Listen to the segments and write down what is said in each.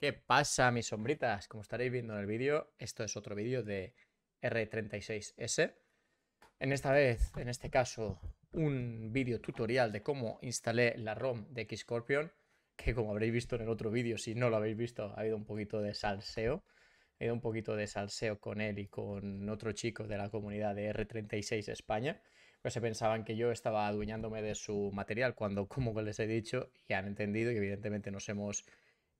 ¿Qué pasa, mis sombritas? Como estaréis viendo en el vídeo, esto es otro vídeo de R36S. En esta vez, en este caso, un vídeo tutorial de cómo instalé la ROM de Xscorpion, que como habréis visto en el otro vídeo, si no lo habéis visto, ha habido un poquito de salseo. Ha habido un poquito de salseo con él y con otro chico de la comunidad de R36 España, pues se pensaban que yo estaba adueñándome de su material cuando, como les he dicho, ya han entendido y evidentemente nos hemos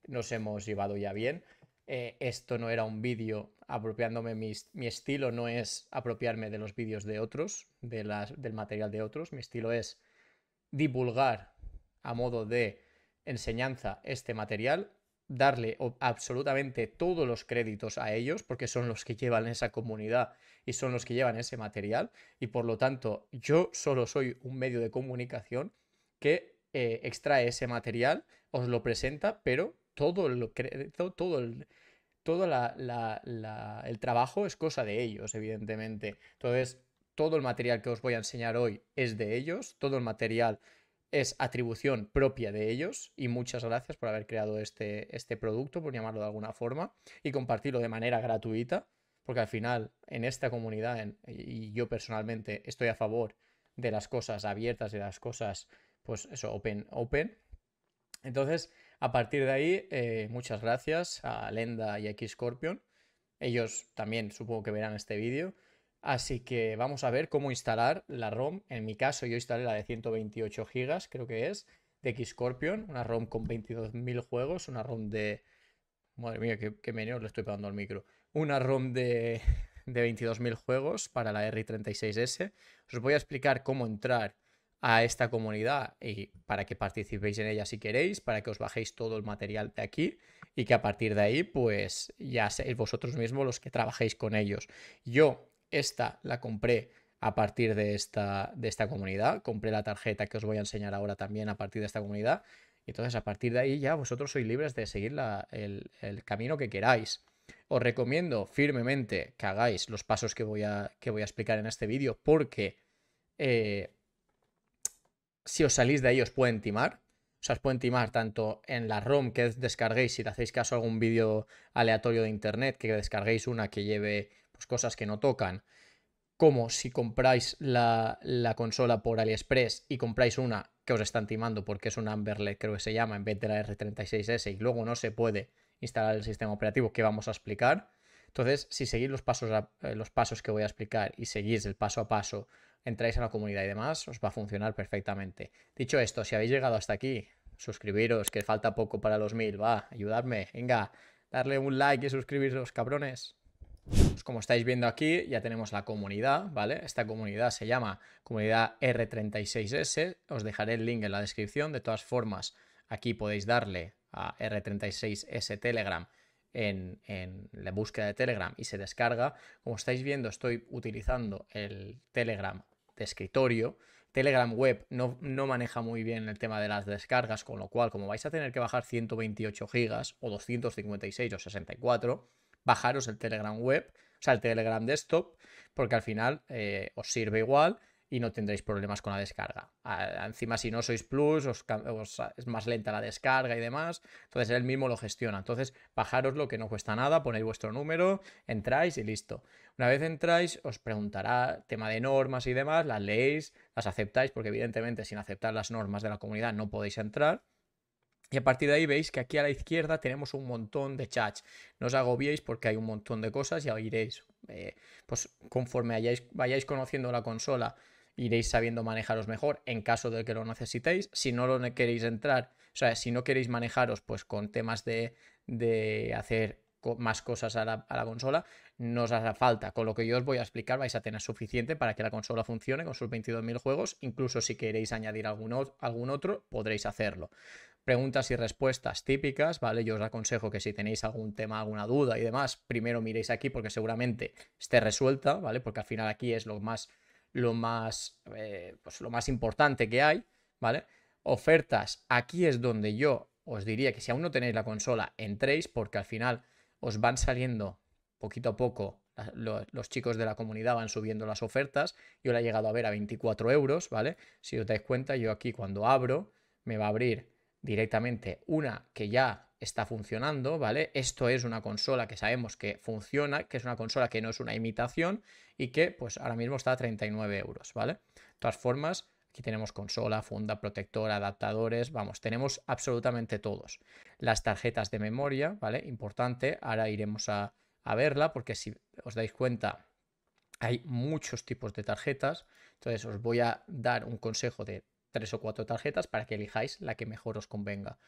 nos hemos llevado ya bien. Eh, esto no era un vídeo apropiándome, mi, estilo no es apropiarme de los vídeos de otros, de las, del material de otros, mi estilo es divulgar a modo de enseñanza este material, darle absolutamente todos los créditos a ellos, porque son los que llevan esa comunidad y son los que llevan ese material, y por lo tanto yo solo soy un medio de comunicación que eh, extrae ese material, os lo presenta, pero todo el todo el trabajo es cosa de ellos, evidentemente. Entonces, todo el material que os voy a enseñar hoy es de ellos, todo el material es atribución propia de ellos y muchas gracias por haber creado este, este producto, por llamarlo de alguna forma, y compartirlo de manera gratuita, porque al final en esta comunidad, y yo personalmente estoy a favor de las cosas abiertas, de las cosas, pues eso, open, open. Entonces, a partir de ahí, eh, muchas gracias a Lenda y a Xcorpion. Ellos también supongo que verán este vídeo. Así que vamos a ver cómo instalar la ROM. En mi caso yo instalé la de 128 GB, creo que es, de Xcorpion, una ROM con 22.000 juegos, una ROM de... Madre mía, qué, qué le estoy pegando al micro. Una ROM de, de 22.000 juegos para la R36S. Os voy a explicar cómo entrar a esta comunidad y para que participéis en ella si queréis, para que os bajéis todo el material de aquí y que a partir de ahí pues ya seáis vosotros mismos los que trabajéis con ellos. Yo esta la compré a partir de esta, de esta comunidad, compré la tarjeta que os voy a enseñar ahora también a partir de esta comunidad y entonces a partir de ahí ya vosotros sois libres de seguir el, camino que queráis. Os recomiendo firmemente que hagáis los pasos que voy a, que voy a explicar en este vídeo porque eh, si os salís de ahí os pueden timar. O sea, os pueden timar tanto en la ROM que descarguéis, si le hacéis caso a algún vídeo aleatorio de internet, que descarguéis una que lleve pues, cosas que no tocan, como si compráis la, consola por AliExpress y compráis una que os están timando porque es una Amberlet, creo que se llama, en vez de la R36S y luego no se puede instalar el sistema operativo que vamos a explicar. Entonces, si seguís los pasos, eh, los pasos que voy a explicar y seguís el paso a paso entráis a la comunidad y demás, os va a funcionar perfectamente. Dicho esto, si habéis llegado hasta aquí, suscribiros, que falta poco para los mil, va, ayudarme venga, darle un like y suscribiros, cabrones. Pues como estáis viendo aquí, ya tenemos la comunidad, ¿vale? Esta comunidad se llama comunidad R36S, os dejaré el link en la descripción, de todas formas, aquí podéis darle a R36S Telegram en, en, la búsqueda de Telegram y se descarga. Como estáis viendo, estoy utilizando el Telegram de escritorio. Telegram Web no, maneja muy bien el tema de las descargas, con lo cual, como vais a tener que bajar 128 gigas o 256 o 64, bajaros el Telegram Web, o sea, el Telegram Desktop, porque al final eh, os sirve igual y no tendréis problemas con la descarga. Encima, si no sois plus, os, es más lenta la descarga y demás. Entonces, él mismo lo gestiona. Entonces, bajaros lo que no cuesta nada, ponéis vuestro número, entráis y listo. Una vez entráis, os preguntará tema de normas y demás, las leéis, las aceptáis, porque evidentemente sin aceptar las normas de la comunidad no podéis entrar. Y a partir de ahí veis que aquí a la izquierda tenemos un montón de chats. No os agobiéis porque hay un montón de cosas y iréis, eh, pues conforme vayáis conociendo la consola, iréis sabiendo manejaros mejor en caso de que lo necesitéis. Si no lo queréis entrar, o sea, si no queréis manejaros pues con temas de, de hacer más cosas a la, a la, consola, no os hará falta. Con lo que yo os voy a explicar vais a tener suficiente para que la consola funcione con sus 22.000 juegos. Incluso si queréis añadir algún, algún otro, podréis hacerlo preguntas y respuestas típicas, ¿vale? Yo os aconsejo que si tenéis algún tema, alguna duda y demás, primero miréis aquí porque seguramente esté resuelta, ¿vale? Porque al final aquí es lo más lo más, eh, pues lo más importante que hay, ¿vale? Ofertas, aquí es donde yo os diría que si aún no tenéis la consola, entréis porque al final os van saliendo poquito a poco, los chicos de la comunidad van subiendo las ofertas, yo la he llegado a ver a 24 euros, ¿vale? Si os dais cuenta, yo aquí cuando abro, me va a abrir directamente una que ya está funcionando, ¿vale? Esto es una consola que sabemos que funciona, que es una consola que no es una imitación y que pues ahora mismo está a 39 euros, ¿vale? De todas formas, aquí tenemos consola, funda, protectora, adaptadores, vamos, tenemos absolutamente todos. Las tarjetas de memoria, ¿vale? Importante, ahora iremos a, a verla porque si os dais cuenta hay muchos tipos de tarjetas, entonces os voy a dar un consejo de tres o cuatro tarjetas para que elijáis la que mejor os convenga.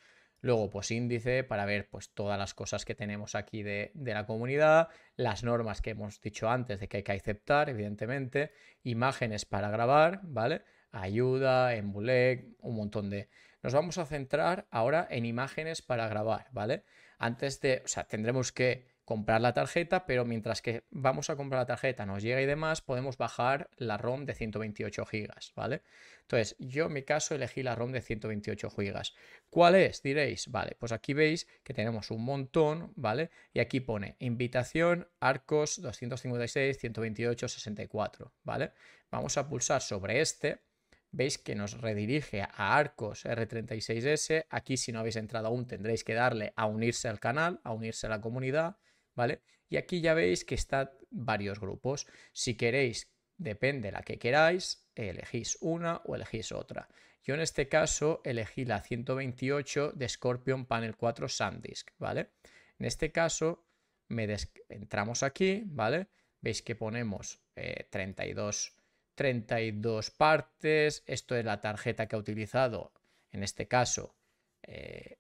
Luego, pues índice para ver pues, todas las cosas que tenemos aquí de, la comunidad, las normas que hemos dicho antes de que hay que aceptar, evidentemente, imágenes para grabar, ¿vale? Ayuda, embule, un montón de... Nos vamos a centrar ahora en imágenes para grabar, ¿vale? Antes de, o sea, tendremos que comprar la tarjeta, pero mientras que vamos a comprar la tarjeta, nos llega y demás, podemos bajar la ROM de 128 GB, ¿vale? Entonces, yo en mi caso elegí la ROM de 128 GB. ¿Cuál es? Diréis, vale, pues aquí veis que tenemos un montón, ¿vale? Y aquí pone invitación Arcos 256, 128, 64, ¿vale? Vamos a pulsar sobre este, veis que nos redirige a Arcos R36S. Aquí si no habéis entrado aún tendréis que darle a unirse al canal, a unirse a la comunidad ¿vale? Y aquí ya veis que está varios grupos. Si queréis, depende la que queráis, elegís una o elegís otra. Yo en este caso elegí la 128 de Scorpion Panel 4 SanDisk, ¿vale? En este caso entramos aquí, ¿vale? Veis que ponemos 32, eh, 32 partes. Esto es la tarjeta que ha utilizado, en este caso, eh,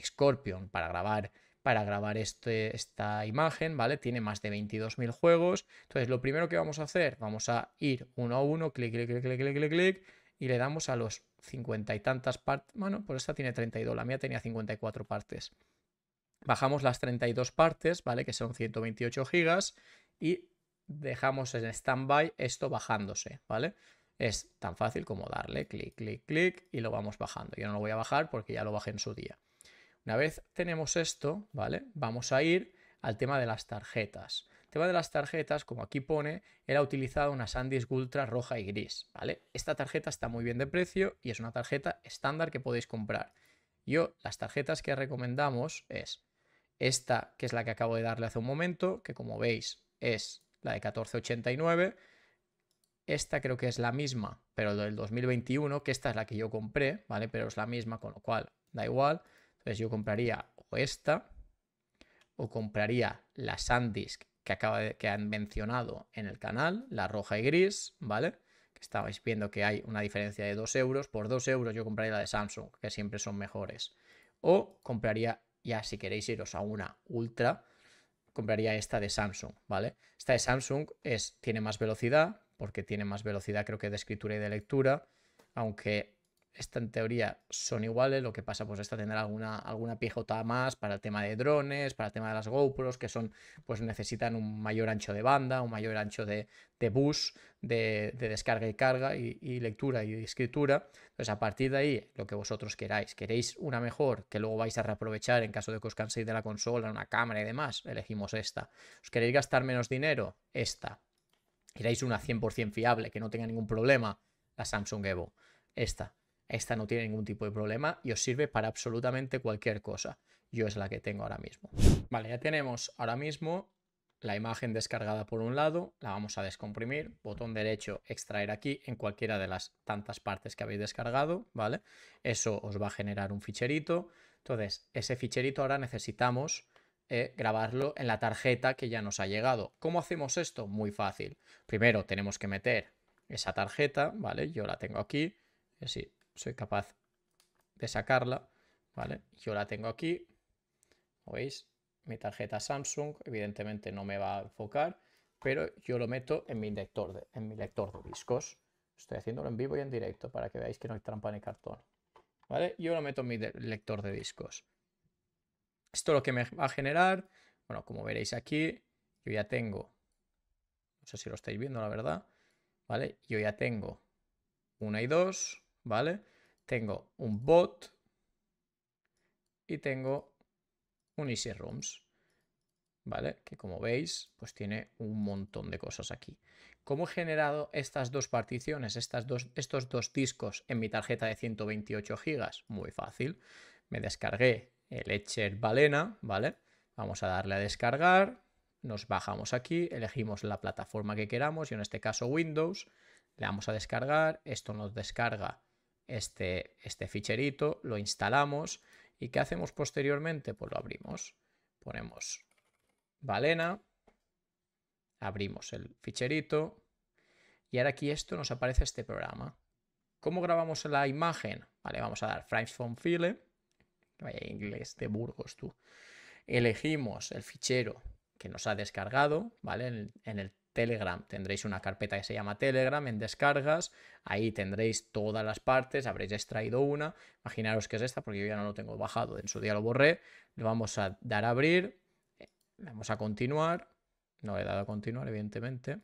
Scorpion para grabar para grabar este, esta imagen, ¿vale? Tiene más de 22.000 juegos. Entonces, lo primero que vamos a hacer, vamos a ir uno a uno, clic, clic, clic, clic, clic, clic, y le damos a los 50 y tantas partes. Bueno, pues esta tiene 32, la mía tenía 54 partes. Bajamos las 32 partes, ¿vale? Que son 128 gigas y dejamos en stand-by esto bajándose, ¿vale? Es tan fácil como darle clic, clic, clic y lo vamos bajando. Yo no lo voy a bajar porque ya lo bajé en su día. Una vez tenemos esto, ¿vale? Vamos a ir al tema de las tarjetas. El tema de las tarjetas, como aquí pone, era utilizado una SanDisk Ultra roja y gris, ¿vale? Esta tarjeta está muy bien de precio y es una tarjeta estándar que podéis comprar. Yo, las tarjetas que recomendamos es esta, que es la que acabo de darle hace un momento, que como veis es la de 1489. Esta creo que es la misma, pero del 2021, que esta es la que yo compré, ¿vale? Pero es la misma, con lo cual da igual. Entonces yo compraría o esta, o compraría la SanDisk que, acaba que han mencionado en el canal, la roja y gris, ¿vale? Que estabais viendo que hay una diferencia de 2 euros. Por 2 euros yo compraría la de Samsung, que siempre son mejores. O compraría, ya si queréis iros a una ultra, compraría esta de Samsung, ¿vale? Esta de Samsung es, tiene más velocidad, porque tiene más velocidad creo que de escritura y de lectura, aunque esta en teoría son iguales, lo que pasa pues esta tendrá alguna, alguna pijota más para el tema de drones, para el tema de las GoPros, que son, pues necesitan un mayor ancho de banda, un mayor ancho de, bus, de, descarga y carga y, lectura y escritura. Entonces a partir de ahí, lo que vosotros queráis, queréis una mejor que luego vais a reaprovechar en caso de que os canséis de la consola, una cámara y demás, elegimos esta. ¿Os queréis gastar menos dinero? Esta. Queréis una 100% fiable, que no tenga ningún problema, la Samsung Evo. Esta esta no tiene ningún tipo de problema y os sirve para absolutamente cualquier cosa. Yo es la que tengo ahora mismo. Vale, ya tenemos ahora mismo la imagen descargada por un lado, la vamos a descomprimir, botón derecho, extraer aquí en cualquiera de las tantas partes que habéis descargado, ¿vale? Eso os va a generar un ficherito. Entonces, ese ficherito ahora necesitamos eh, grabarlo en la tarjeta que ya nos ha llegado. ¿Cómo hacemos esto? Muy fácil. Primero tenemos que meter esa tarjeta, ¿vale? Yo la tengo aquí, así, soy capaz de sacarla, ¿vale? Yo la tengo aquí, veis? Mi tarjeta Samsung, evidentemente no me va a enfocar, pero yo lo meto en mi lector de, en mi lector de discos. Estoy haciéndolo en vivo y en directo para que veáis que no hay trampa ni cartón. ¿Vale? Yo lo meto en mi lector de discos. Esto lo que me va a generar, bueno, como veréis aquí, yo ya tengo, no sé si lo estáis viendo, la verdad, ¿vale? Yo ya tengo una y dos, ¿vale? Tengo un bot y tengo un Easy Rooms, ¿vale? Que como veis, pues tiene un montón de cosas aquí. ¿Cómo he generado estas dos particiones, estas dos, estos dos discos en mi tarjeta de 128 GB? Muy fácil. Me descargué el Etcher Balena, ¿vale? Vamos a darle a descargar, nos bajamos aquí, elegimos la plataforma que queramos, y en este caso Windows, le damos a descargar, esto nos descarga este, este ficherito, lo instalamos y ¿qué hacemos posteriormente? Pues lo abrimos, ponemos balena, abrimos el ficherito y ahora aquí esto nos aparece este programa. ¿Cómo grabamos la imagen? Vale, vamos a dar frames from file, vaya inglés de Burgos tú. Elegimos el fichero que nos ha descargado, ¿vale? En en el Telegram. Tendréis una carpeta que se llama Telegram en descargas. Ahí tendréis todas las partes. Habréis extraído una. Imaginaros que es esta porque yo ya no lo tengo bajado. En su día lo borré. Le vamos a dar a abrir. Vamos a continuar. No he dado a continuar, evidentemente.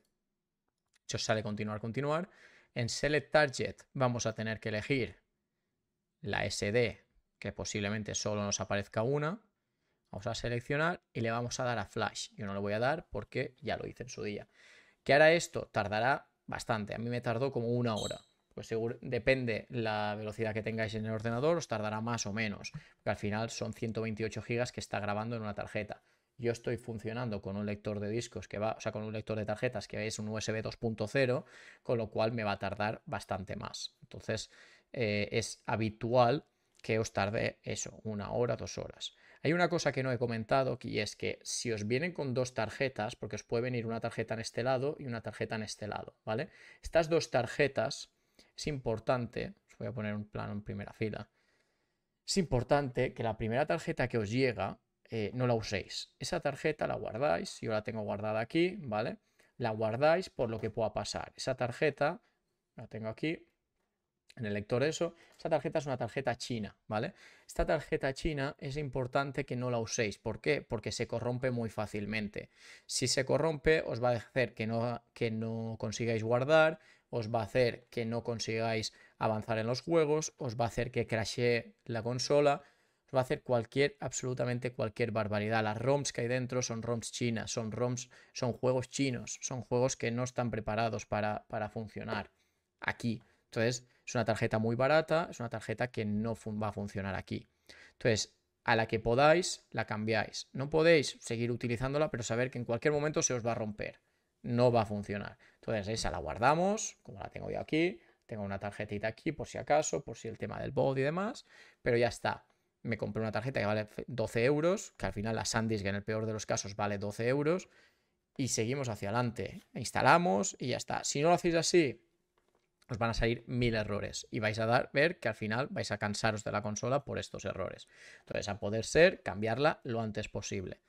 Si os sale continuar, continuar. En Select Target vamos a tener que elegir la SD, que posiblemente solo nos aparezca una. Vamos a seleccionar y le vamos a dar a Flash. Yo no lo voy a dar porque ya lo hice en su día. ¿Qué hará esto? Tardará bastante. A mí me tardó como una hora. Pues depende la velocidad que tengáis en el ordenador, os tardará más o menos. Porque al final son 128 gigas que está grabando en una tarjeta. Yo estoy funcionando con un lector de discos que va, o sea, con un lector de tarjetas que es un USB 2.0, con lo cual me va a tardar bastante más. Entonces, eh, es habitual que os tarde eso, una hora, dos horas. Hay una cosa que no he comentado y es que si os vienen con dos tarjetas, porque os puede venir una tarjeta en este lado y una tarjeta en este lado, ¿vale? Estas dos tarjetas es importante, os voy a poner un plano en primera fila, es importante que la primera tarjeta que os llega eh, no la uséis. Esa tarjeta la guardáis, yo la tengo guardada aquí, ¿vale? La guardáis por lo que pueda pasar. Esa tarjeta, la tengo aquí, en el lector eso, esta tarjeta es una tarjeta china, ¿vale? Esta tarjeta china es importante que no la uséis. ¿Por qué? Porque se corrompe muy fácilmente. Si se corrompe, os va a hacer que no, que no consigáis guardar, os va a hacer que no consigáis avanzar en los juegos, os va a hacer que crashe la consola, os va a hacer cualquier, absolutamente cualquier barbaridad. Las ROMs que hay dentro son ROMs chinas, son ROMs, son juegos chinos, son juegos que no están preparados para, para funcionar aquí. Entonces, es una tarjeta muy barata, es una tarjeta que no va a funcionar aquí. Entonces, a la que podáis, la cambiáis. No podéis seguir utilizándola, pero saber que en cualquier momento se os va a romper. No va a funcionar. Entonces, esa la guardamos, como la tengo yo aquí. Tengo una tarjetita aquí por si acaso, por si el tema del bot y demás, pero ya está. Me compré una tarjeta que vale 12 euros, que al final la Sandisk en el peor de los casos vale 12 euros, y seguimos hacia adelante. Instalamos y ya está. Si no lo hacéis así, os van a salir mil errores y vais a ver que al final vais a cansaros de la consola por estos errores. Entonces, a poder ser, cambiarla lo antes posible.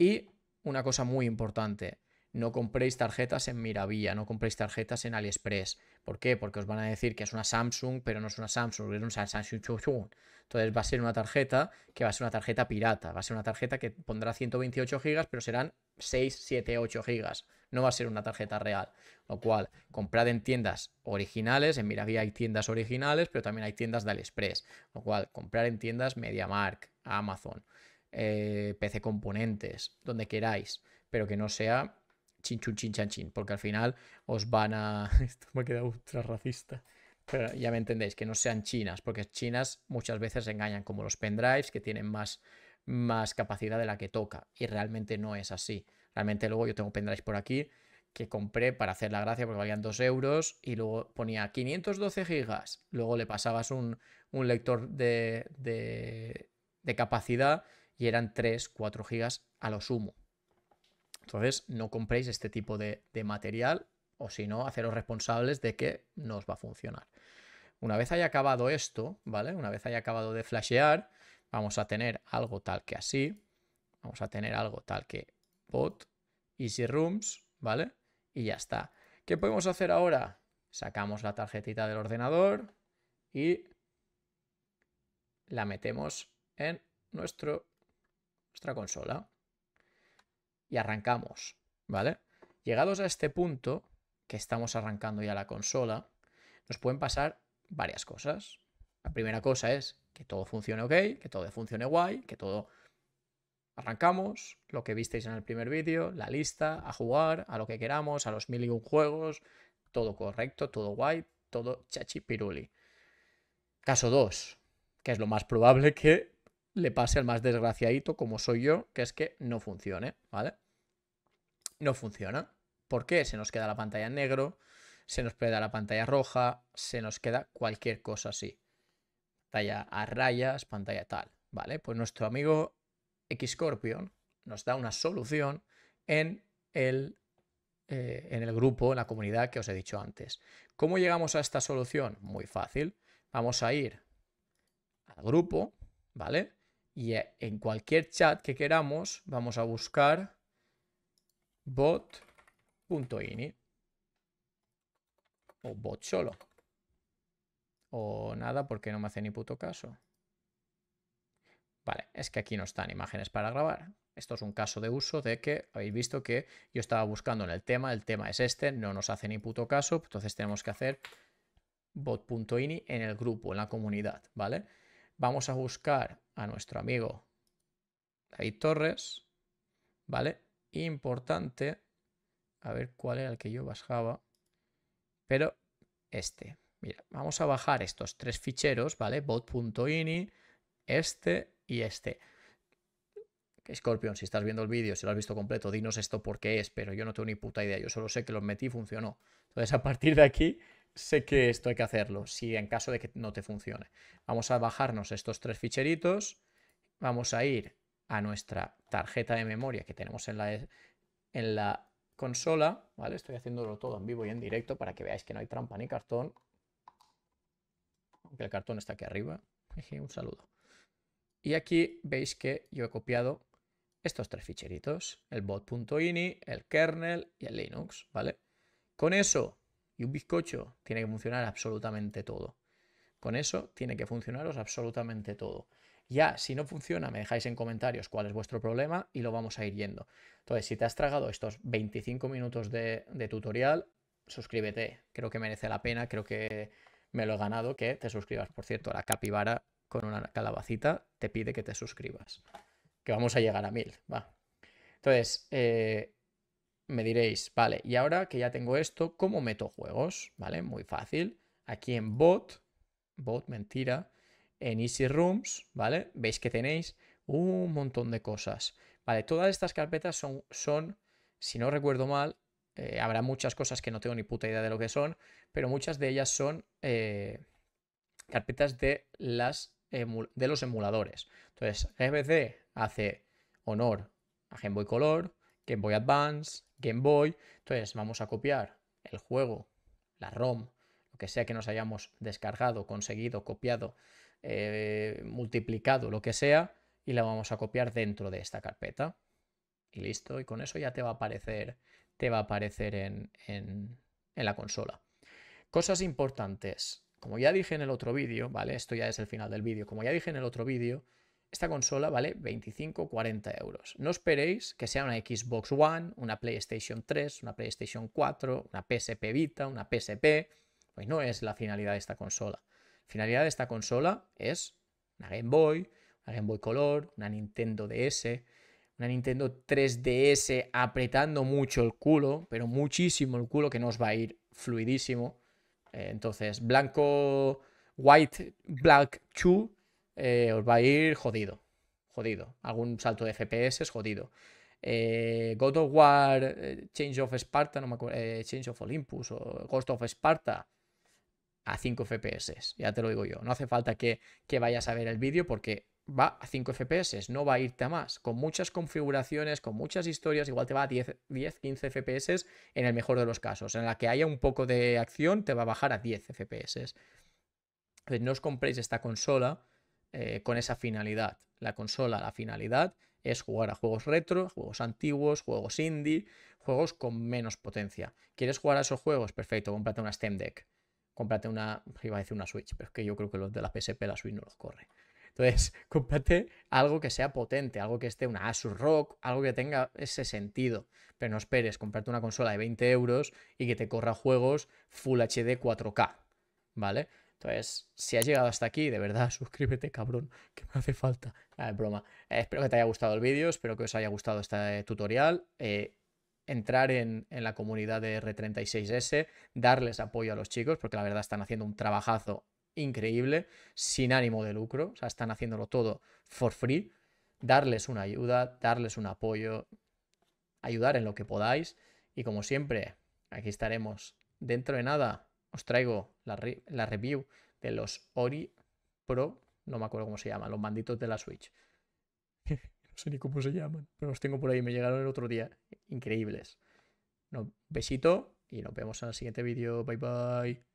Y una cosa muy importante, no compréis tarjetas en Miravilla, no compréis tarjetas en AliExpress. ¿Por qué? Porque os van a decir que es una Samsung, pero no es una Samsung, es una Samsung. Entonces va a ser una tarjeta que va a ser una tarjeta pirata, va a ser una tarjeta que pondrá 128 GB, pero serán 6, 7, 8 GB no va a ser una tarjeta real. Lo cual, comprar en tiendas originales, en Miravía hay tiendas originales, pero también hay tiendas de Aliexpress. Lo cual, comprar en tiendas MediaMark, Amazon, eh, PC Componentes, donde queráis, pero que no sea chin chin chin chin, porque al final os van a... Esto me ha quedado ultra racista. Pero ya me entendéis, que no sean chinas, porque chinas muchas veces engañan como los pendrives, que tienen más, más capacidad de la que toca, y realmente no es así. Realmente luego yo tengo pendrives por aquí que compré para hacer la gracia porque valían 2 euros y luego ponía 512 gigas. Luego le pasabas un, lector de, de, capacidad y eran 3, 4 gigas a lo sumo. Entonces no compréis este tipo de, de material o si no, haceros responsables de que no os va a funcionar. Una vez haya acabado esto, ¿vale? Una vez haya acabado de flashear, vamos a tener algo tal que así. Vamos a tener algo tal que pod, easy rooms, ¿vale? Y ya está. ¿Qué podemos hacer ahora? Sacamos la tarjetita del ordenador y la metemos en nuestro, nuestra consola. Y arrancamos, ¿vale? Llegados a este punto, que estamos arrancando ya la consola, nos pueden pasar varias cosas. La primera cosa es que todo funcione ok, que todo funcione guay, que todo Arrancamos, lo que visteis en el primer vídeo, la lista, a jugar, a lo que queramos, a los mil y un juegos, todo correcto, todo guay, todo chachi piruli. Caso 2, que es lo más probable que le pase al más desgraciadito como soy yo, que es que no funcione, ¿vale? No funciona. ¿Por qué? Se nos queda la pantalla en negro, se nos queda la pantalla roja, se nos queda cualquier cosa así. Pantalla a rayas, pantalla tal, ¿vale? Pues nuestro amigo Xcorpion nos da una solución en el, eh, en el grupo, en la comunidad que os he dicho antes. ¿Cómo llegamos a esta solución? Muy fácil. Vamos a ir al grupo, ¿vale? Y eh, en cualquier chat que queramos, vamos a buscar bot.ini o bot solo o nada porque no me hace ni puto caso. Vale, es que aquí no están imágenes para grabar. Esto es un caso de uso de que habéis visto que yo estaba buscando en el tema, el tema es este, no nos hace ni puto caso, entonces tenemos que hacer bot.ini en el grupo, en la comunidad, ¿vale? Vamos a buscar a nuestro amigo David Torres, ¿vale? Importante, a ver cuál era el que yo bajaba, pero este. Mira, vamos a bajar estos tres ficheros, ¿vale? bot.ini, este y este. Scorpion, si estás viendo el vídeo, si lo has visto completo, dinos esto por qué es, pero yo no tengo ni puta idea, yo solo sé que lo metí y funcionó. Entonces, a partir de aquí, sé que esto hay que hacerlo, si en caso de que no te funcione. Vamos a bajarnos estos tres ficheritos, vamos a ir a nuestra tarjeta de memoria que tenemos en la, e, en la consola, ¿vale? Estoy haciéndolo todo en vivo y en directo para que veáis que no hay trampa ni cartón, aunque el cartón está aquí arriba. Un saludo. Y aquí veis que yo he copiado estos tres ficheritos, el bot.ini, el kernel y el Linux, ¿vale? Con eso y un bizcocho tiene que funcionar absolutamente todo. Con eso tiene que funcionaros absolutamente todo. Ya, si no funciona, me dejáis en comentarios cuál es vuestro problema y lo vamos a ir yendo. Entonces, si te has tragado estos 25 minutos de, de tutorial, suscríbete. Creo que merece la pena, creo que me lo he ganado que te suscribas, por cierto, a la capibara con una calabacita te pide que te suscribas. Que vamos a llegar a mil, va. Entonces, eh, me diréis, vale, y ahora que ya tengo esto, ¿cómo meto juegos? ¿Vale? Muy fácil. Aquí en bot, bot, mentira, en Easy Rooms, ¿vale? Veis que tenéis un montón de cosas. Vale, todas estas carpetas son, son si no recuerdo mal, eh, habrá muchas cosas que no tengo ni puta idea de lo que son, pero muchas de ellas son eh, carpetas de las de los emuladores. Entonces, GBC hace honor a Game Boy Color, Game Boy Advance, Game Boy. Entonces, vamos a copiar el juego, la ROM, lo que sea que nos hayamos descargado, conseguido, copiado, eh, multiplicado, lo que sea, y la vamos a copiar dentro de esta carpeta. Y listo, y con eso ya te va a aparecer, te va a aparecer en, en, en la consola. Cosas importantes. Como ya dije en el otro vídeo, ¿vale? Esto ya es el final del vídeo. Como ya dije en el otro vídeo, esta consola vale 25-40 euros. No esperéis que sea una Xbox One, una PlayStation 3, una PlayStation 4, una PSP Vita, una PSP. Pues no es la finalidad de esta consola. La finalidad de esta consola es una Game Boy, una Game Boy Color, una Nintendo DS, una Nintendo 3DS apretando mucho el culo, pero muchísimo el culo que nos va a ir fluidísimo eh, entonces, blanco, white, black, chu, eh, os va a ir jodido. Jodido. Algún salto de FPS es jodido. Eh, God of War, Change of Sparta, no me acuerdo, Change of Olympus o Ghost of Sparta a 5 FPS, ya te lo digo yo. No hace falta que, que vayas a ver el vídeo porque va a 5 FPS, no va a irte a más. Con muchas configuraciones, con muchas historias, igual te va a 10, 10 15 FPS en el mejor de los casos. En la que haya un poco de acción, te va a bajar a 10 FPS. Entonces, no os compréis esta consola eh, con esa finalidad. La consola, la finalidad es jugar a juegos retro, juegos antiguos, juegos indie, juegos con menos potencia. ¿Quieres jugar a esos juegos? Perfecto, cómprate una Steam Deck. Cómprate una, iba a decir una Switch, pero es que yo creo que los de la PSP, la Switch no los corre. Entonces, cómprate algo que sea potente, algo que esté una Asus Rock, algo que tenga ese sentido. Pero no esperes comprarte una consola de 20 euros y que te corra juegos Full HD 4K, ¿vale? Entonces, si has llegado hasta aquí, de verdad, suscríbete, cabrón, que me hace falta. A ah, ver, broma. Eh, espero que te haya gustado el vídeo, espero que os haya gustado este tutorial. Eh, entrar en, en, la comunidad de R36S, darles apoyo a los chicos, porque la verdad están haciendo un trabajazo increíble, sin ánimo de lucro, o sea, están haciéndolo todo for free, darles una ayuda, darles un apoyo, ayudar en lo que podáis y como siempre, aquí estaremos. Dentro de nada os traigo la, review de los Ori Pro, no me acuerdo cómo se llaman, los manditos de la Switch. no sé ni cómo se llaman, pero los tengo por ahí, me llegaron el otro día, increíbles. No, besito y nos vemos en el siguiente vídeo, bye bye.